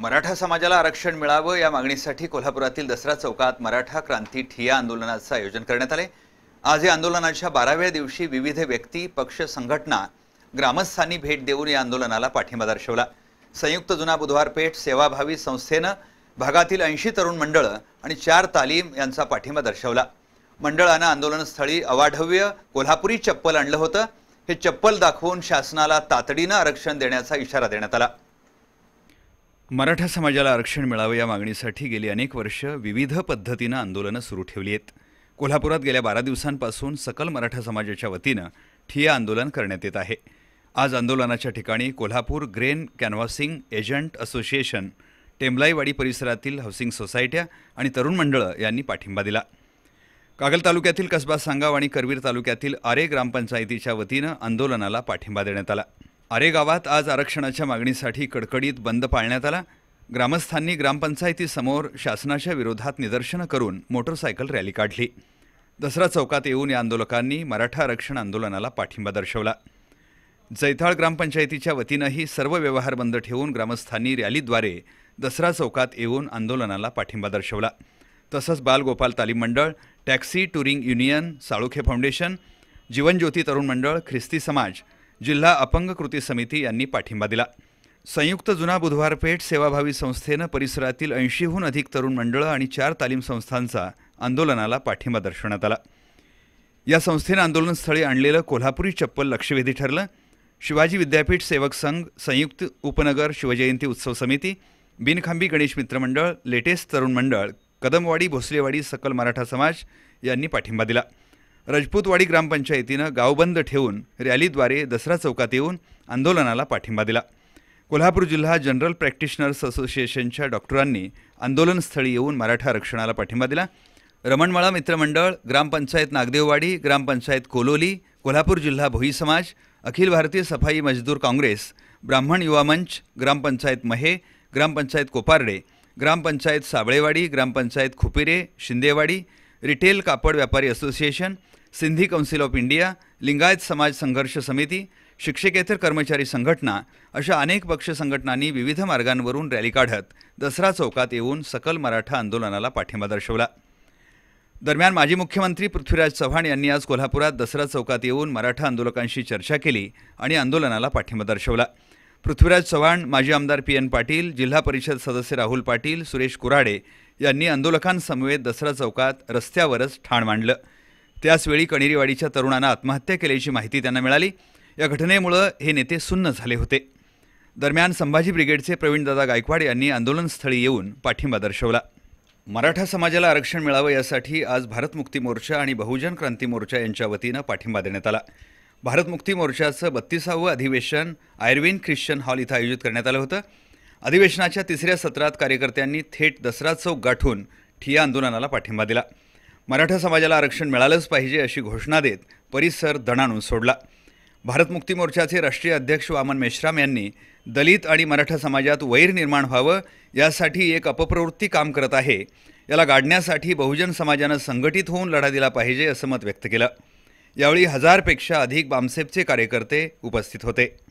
मराठा समाजाला आरक्षण मिळावं या मागणीसाठी कोल्हापुरातील दसरा चौकात मराठा क्रांती ठिया आंदोलनाचं आयोजन करण्यात आले आज या आंदोलनाच्या बाराव्या दिवशी विविध व्यक्ती पक्ष संघटना ग्रामस्थांनी भेट देऊन या आंदोलनाला पाठिंबा दर्शवला संयुक्त जुना बुधवार पेठ सेवाभावी संस्थेनं भागातील ऐंशी तरुण मंडळं आणि चार तालीम यांचा पाठिंबा दर्शवला मंडळानं आंदोलनस्थळी अवाढव्य कोल्हापुरी चप्पल आणलं होतं हे चप्पल दाखवून शासनाला तातडीनं आरक्षण देण्याचा इशारा देण्यात आला मराठा समाजाला आरक्षण मिळावं या मागणीसाठी गेली अनेक वर्ष विविध पद्धतीनं आंदोलनं सुरू ठेवली आहेत कोल्हापुरात गेल्या बारा दिवसांपासून सकल मराठा समाजाच्या वतीनं ठिया आंदोलन करण्यात येत आहे आज आंदोलनाच्या ठिकाणी Kolhapur grain canvassing agent association Temlaiwadi परिसरातील हाऊसिंग सोसायट्या आणि तरुण मंडळं यांनी पाठिंबा दिला कागल तालुक्यातील कसबा सांगाव आणि करवीर तालुक्यातील आरे ग्रामपंचायतीच्या वतीनं आंदोलनाला पाठिंबा देण्यात आला आरे गावात आज आरक्षणाच्या मागणीसाठी कडकडीत बंद पाळण्यात आला ग्रामस्थांनी ग्रामपंचायतीसमोर शासनाच्या विरोधात निदर्शनं करून मोटरसायकल रॅली काढली दसरा चौकात येऊन या आंदोलकांनी मराठा आरक्षण आंदोलनाला पाठिंबा दर्शवला जैताळ ग्रामपंचायतीच्या वतीनंही सर्व व्यवहार बंद ठेवून ग्रामस्थांनी रॅलीद्वारे दसरा चौकात येऊन आंदोलनाला पाठिंबा दर्शवला तसंच Balgopal Talim Mandal taxi touring union Salunkhe foundation Jeevanjyoti Tarun Mandal ख्रिस्ती समाज जिल्हा अपंग कृती समिती यांनी पाठिंबा दिला संयुक्त जुना बुधवारपेठ सेवाभावी संस्थेनं परिसरातील ऐंशीहून अधिक तरुण मंडळं आणि चार तालीम संस्थांचा आंदोलनाला पाठिंबा दर्शवण्यात आला या संस्थेनं आंदोलनस्थळी आणलेलं कोल्हापुरी चप्पल लक्षवेधी ठरलं शिवाजी विद्यापीठ सेवक संघ संयुक्त उपनगर शिवजयंती उत्सव समिती बिनखांबी गणेश मित्रमंडळ लेटेस्ट तरुण मंडळ कदमवाडी भोसलेवाडी सकल मराठा समाज यांनी पाठिंबा दिला राजपूतवाडी ग्रामपंचायतीनं गावबंद ठेवून रॅलीद्वारे दसरा चौकात येऊन आंदोलनाला पाठिंबा दिला कोल्हापूर जिल्हा जनरल प्रॅक्टिशनर्स असोसिएशनच्या डॉक्टरांनी आंदोलनस्थळी येऊन मराठा आरक्षणाला पाठिंबा दिला रमणमाळा मित्रमंडळ ग्रामपंचायत नागदेववाडी ग्रामपंचायत कोलोली कोल्हापूर जिल्हा भोई समाज अखिल भारतीय सफाई मजदूर काँग्रेस ब्राह्मण युवा मंच ग्रामपंचायत महे ग्रामपंचायत कोपार्डे ग्रामपंचायत साबळेवाडी ग्रामपंचायत खुपिरे शिंदेवाडी रिटेल कापड व्यापारी association Sindhi council of India Lingayat समाज संघर्ष समिती शिक्षकेतर कर्मचारी संघटना अशा अनेक पक्ष संघटनांनी विविध मार्गांवरून रॅली काढत दसरा चौकात येऊन सकल मराठा आंदोलनाला पाठिंबा दर्शवला दरम्यान माजी मुख्यमंत्री पृथ्वीराज चव्हाण यांनी आज कोल्हापुरात दसरा चौकात येऊन मराठा आंदोलकांशी चर्चा केली आणि आंदोलनाला पाठिंबा दर्शवला पृथ्वीराज चव्हाण माजी आमदार पी एन पाटील जिल्हा परिषद सदस्य राहुल पाटील सुरेश कुराडे यांनी आंदोलकांसमवेत दसरा चौकात रस्त्यावरच ठाण मांडलं त्याचवेळी कणेरीवाडीच्या तरुणांना आत्महत्या केल्याची माहिती त्यांना मिळाली या घटनेमुळं हे नेते सुन्न झाले होते दरम्यान संभाजी ब्रिगेडचे प्रवीणदादा गायकवाड यांनी आंदोलनस्थळी येऊन पाठिंबा दर्शवला मराठा समाजाला आरक्षण मिळावं यासाठी आज भारत मुक्ती मोर्चा आणि बहुजन क्रांती मोर्चा यांच्या वतीनं पाठिंबा देण्यात आला भारत मुक्ती मोर्चाचं बत्तीसावं अधिवेशन आयर्विन ख्रिश्चन हॉल इथं आयोजित करण्यात आलं होतं अधिवेशनाच्या तिसऱ्या सत्रात कार्यकर्त्यांनी थेट दसरा चौक गाठून ठिया आंदोलनाला पाठिंबा दिला मराठा समाजाला आरक्षण मिळालंच पाहिजे अशी घोषणा देत परिसर दणाणून सोडला भारत मुक्ती मोर्चाचे राष्ट्रीय अध्यक्ष वामन मेश्राम यांनी दलित आणि मराठा समाजात वैर निर्माण व्हावं यासाठी एक अपप्रवृत्ती काम करत आहे याला गाडण्यासाठी बहुजन समाजानं संघटित होऊन लढा दिला पाहिजे असं मत व्यक्त केलं यावेळी हजारपेक्षा अधिक बामसेपचे कार्यकर्ते उपस्थित होते